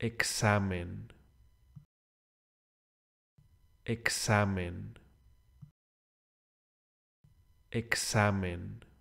examen examen examen